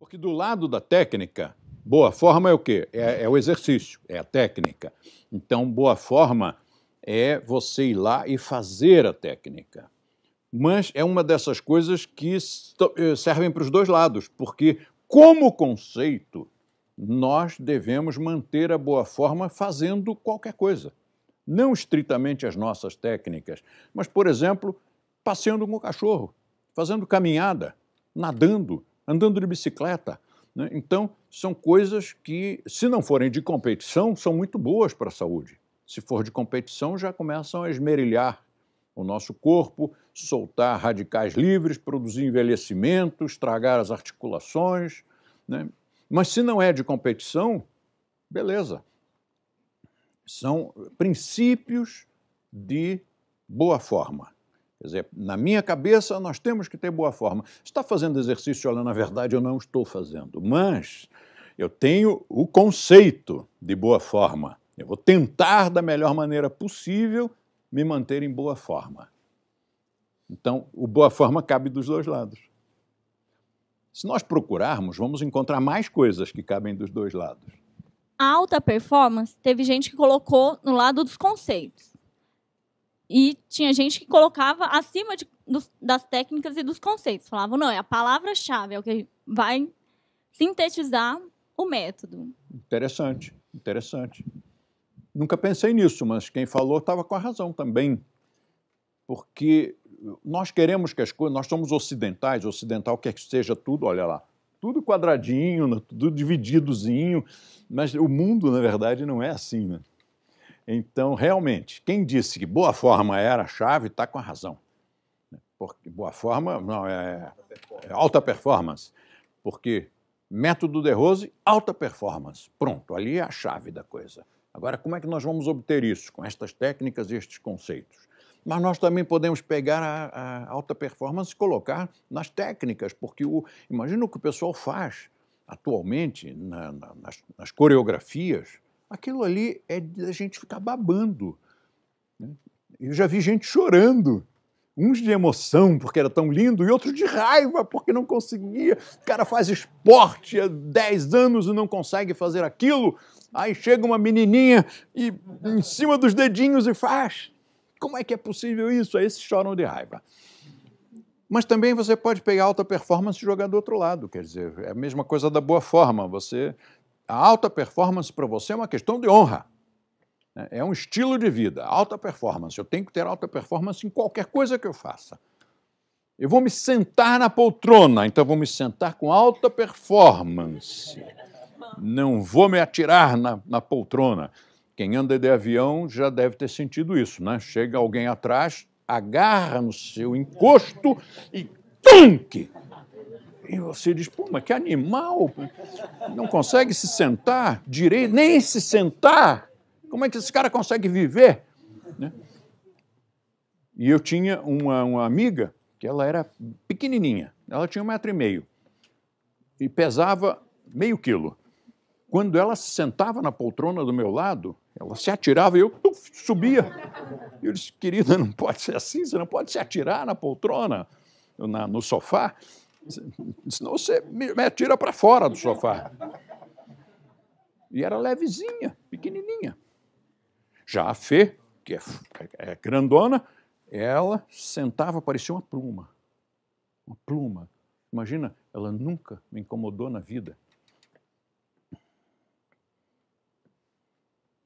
Porque do lado da técnica, boa forma é o quê? É, é o exercício, é a técnica. Então, boa forma é você ir lá e fazer a técnica. Mas é uma dessas coisas que eh, servem para os dois lados, porque, como conceito, nós devemos manter a boa forma fazendo qualquer coisa. Não estritamente as nossas técnicas, mas, por exemplo, passeando com o cachorro, fazendo caminhada, nadando andando de bicicleta. Né? Então, são coisas que, se não forem de competição, são muito boas para a saúde. Se for de competição, já começam a esmerilhar o nosso corpo, soltar radicais livres, produzir envelhecimento, estragar as articulações. Né? Mas se não é de competição, beleza. São princípios de boa forma. Quer dizer, na minha cabeça, nós temos que ter boa forma. Está fazendo exercício? Olha, na verdade, eu não estou fazendo, mas eu tenho o conceito de boa forma. Eu vou tentar, da melhor maneira possível, me manter em boa forma. Então, o boa forma cabe dos dois lados. Se nós procurarmos, vamos encontrar mais coisas que cabem dos dois lados. A alta performance, teve gente que colocou no lado dos conceitos. E tinha gente que colocava acima de, dos, das técnicas e dos conceitos. Falavam, não, é a palavra-chave, é o que vai sintetizar o método. Interessante, interessante. Nunca pensei nisso, mas quem falou estava com a razão também. Porque nós queremos que as coisas, nós somos ocidentais, ocidental quer que seja tudo, olha lá, tudo quadradinho, tudo divididozinho, mas o mundo, na verdade, não é assim, né? Então, realmente, quem disse que boa forma era a chave está com a razão. Porque boa forma não é, é alta performance, porque método de Rose, alta performance. Pronto, ali é a chave da coisa. Agora, como é que nós vamos obter isso com estas técnicas e estes conceitos? Mas nós também podemos pegar a, a alta performance e colocar nas técnicas, porque o, imagina o que o pessoal faz atualmente na, na, nas, nas coreografias aquilo ali é da gente ficar babando. Né? Eu já vi gente chorando, uns de emoção porque era tão lindo e outros de raiva porque não conseguia. O cara faz esporte há 10 anos e não consegue fazer aquilo. Aí chega uma menininha e em cima dos dedinhos e faz. Como é que é possível isso? Aí esses choram de raiva. Mas também você pode pegar alta performance e jogar do outro lado, quer dizer, é a mesma coisa da boa forma. Você a alta performance para você é uma questão de honra. Né? É um estilo de vida, alta performance. Eu tenho que ter alta performance em qualquer coisa que eu faça. Eu vou me sentar na poltrona, então vou me sentar com alta performance. Não vou me atirar na, na poltrona. Quem anda de avião já deve ter sentido isso, né? Chega alguém atrás, agarra no seu encosto e tanque! E você diz, pô, mas que animal! Não consegue se sentar direito, nem se sentar. Como é que esse cara consegue viver? Né? E eu tinha uma, uma amiga que ela era pequenininha, ela tinha um metro e meio e pesava meio quilo. Quando ela se sentava na poltrona do meu lado, ela se atirava e eu tuf, subia. Eu disse, querida, não pode ser assim, você não pode se atirar na poltrona, na, no sofá. Senão você me tira para fora do sofá. E era levezinha, pequenininha. Já a Fê, que é, é, é grandona, ela sentava, parecia uma pluma. Uma pluma. Imagina, ela nunca me incomodou na vida.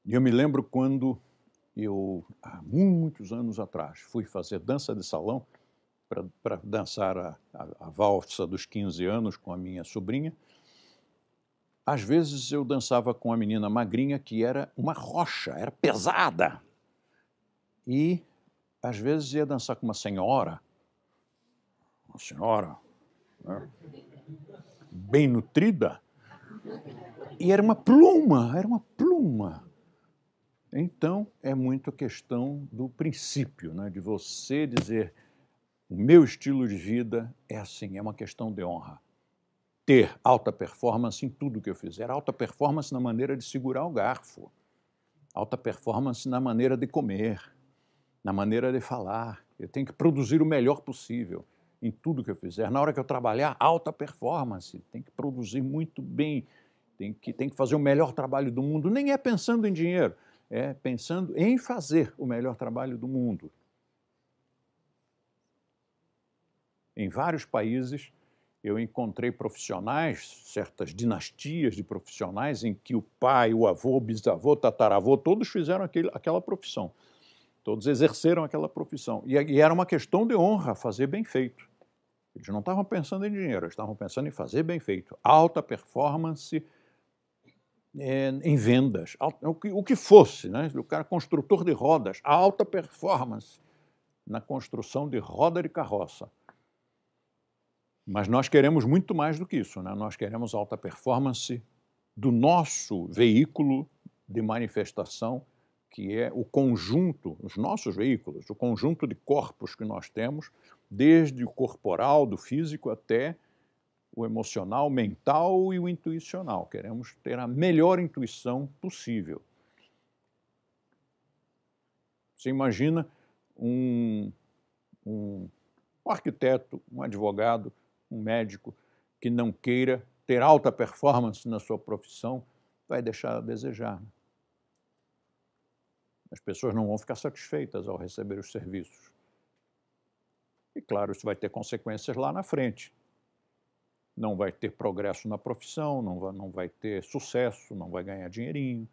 E eu me lembro quando eu, há muitos anos atrás, fui fazer dança de salão para dançar a, a, a valsa dos 15 anos com a minha sobrinha. Às vezes eu dançava com a menina magrinha que era uma rocha, era pesada. E às vezes ia dançar com uma senhora, uma senhora né, bem nutrida, e era uma pluma, era uma pluma. Então é muito questão do princípio, né, de você dizer o meu estilo de vida é assim, é uma questão de honra. Ter alta performance em tudo que eu fizer, alta performance na maneira de segurar o garfo, alta performance na maneira de comer, na maneira de falar. Eu tenho que produzir o melhor possível em tudo que eu fizer. Na hora que eu trabalhar, alta performance, tem que produzir muito bem, tem que, tem que fazer o melhor trabalho do mundo. Nem é pensando em dinheiro, é pensando em fazer o melhor trabalho do mundo. em vários países, eu encontrei profissionais, certas dinastias de profissionais, em que o pai, o avô, o bisavô, o tataravô, todos fizeram aquele, aquela profissão. Todos exerceram aquela profissão. E, e era uma questão de honra fazer bem feito. Eles não estavam pensando em dinheiro, eles estavam pensando em fazer bem feito. Alta performance é, em vendas, o que, o que fosse. Né? O cara construtor de rodas, alta performance na construção de roda de carroça mas nós queremos muito mais do que isso, né? nós queremos alta performance do nosso veículo de manifestação, que é o conjunto, os nossos veículos, o conjunto de corpos que nós temos, desde o corporal, do físico, até o emocional, mental e o intuicional. Queremos ter a melhor intuição possível. Você imagina um, um, um arquiteto, um advogado, um médico que não queira ter alta performance na sua profissão vai deixar a desejar. As pessoas não vão ficar satisfeitas ao receber os serviços. E, claro, isso vai ter consequências lá na frente. Não vai ter progresso na profissão, não vai, não vai ter sucesso, não vai ganhar dinheirinho.